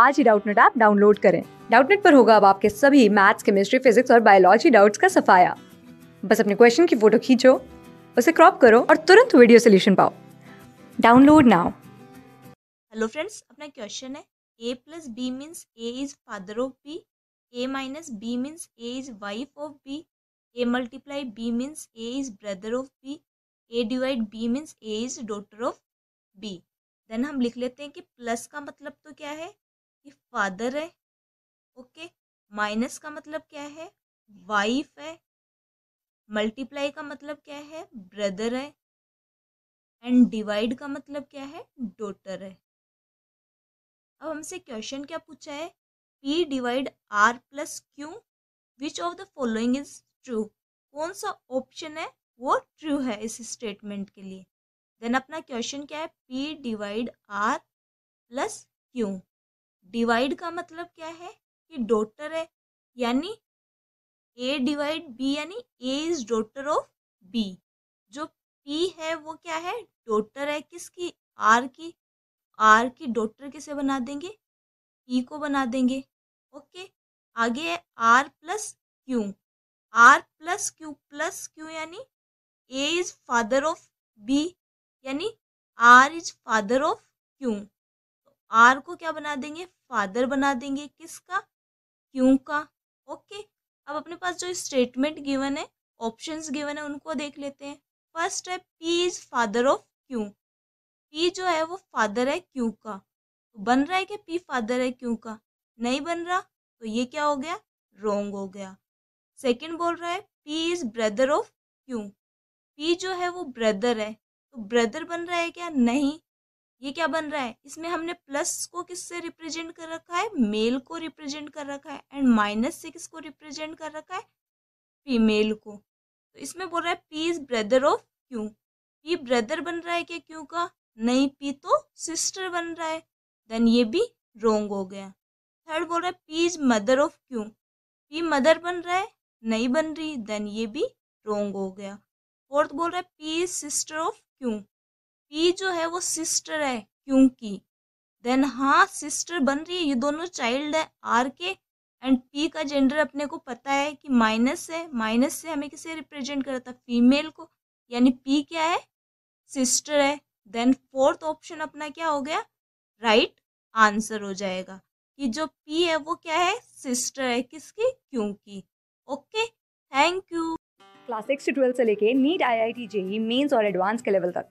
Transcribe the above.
आज ही Doubtnut app download करें डाउटनेट पर होगा अब आपके सभी मैथ्स केमिस्ट्री फिजिक्स और बायोलॉजी डाउट्स का सफाया बस अपने क्वेश्चन की फोटो खींचो उसे क्रॉप करो और तुरंत वीडियो सोल्यूशन पाओ डाउनलोड नाउ हेलो फ्रेंड्स अपना क्वेश्चन है A plus B means A is father of B A minus B means A is wife of B A multiply B means A is brother of B A divide B means A is daughter of B then हम लिख लेते हैं कि plus का मतलब तो क्या है ये फादर है ओके माइनस का मतलब क्या है वाइफ है मल्टीप्लाई का मतलब क्या है ब्रदर है एंड डिवाइड का मतलब क्या है डोटर है अब हमसे क्वेश्चन क्या पूछा है P divide R plus Q which of the following is true कौन सा ऑप्शन है वो ट्रू है इस स्टेटमेंट के लिए देन अपना क्वेश्चन क्या है P divide R plus Q divide का मतलब क्या है कि डॉटर है यानी ए डिवाइड बी यानी A is daughter of B जो पी है वो क्या है डॉटर है किसकी आर की आर की डॉटर किसे बना देंगे पी को बना देंगे ओके आगे है R plus Q R plus Q plus Q यानी A is father of B यानी R is father of Q R को क्या बना देंगे फादर बना देंगे किसका क्यों का ओके अब अपने पास जो स्टेटमेंट गिवन है ऑप्शंस गिवन है उनको देख लेते हैं फर्स्ट है P is father of Q P जो है वो फादर है क्यू का तो बन रहा है कि पी फादर है क्यू का नहीं बन रहा तो ये क्या हो गया रोंग हो गया सेकंड बोल रहा है P is brother of Q P जो है वो ब्रदर है तो ब्रदर बन रहा है क्या नहीं ये क्या बन रहा है इसमें हमने प्लस को किससे रिप्रेजेंट कर रखा है मेल को रिप्रेजेंट कर रखा है एंड माइनस से किसको रिप्रेजेंट कर रखा है फीमेल को तो इसमें बोल रहा है P is brother of Q P brother बन रहा है क्या क्यू का नहीं पी तो सिस्टर बन रहा है देन ये भी रोंग हो गया थर्ड बोल रहा है P is mother of Q P mother बन रहा है नहीं बन रही देन ये भी रोंग हो गया फोर्थ बोल रहा है P is sister of Q P जो है वो सिस्टर है क्योंकि देन हाँ सिस्टर बन रही है ये दोनों चाइल्ड है आर के एंड पी का जेंडर अपने को पता है कि माइनस है माइनस से हमें किसे रिप्रेजेंट करता था फीमेल को यानी पी क्या है सिस्टर है देन फोर्थ ऑप्शन अपना क्या हो गया राइट right आंसर हो जाएगा कि जो पी है वो क्या है सिस्टर है किसकी क्योंकि okay thank you class six से ट्वेल्थ से लेके NEET I I T JEE mains और एडवांस के लेवल तक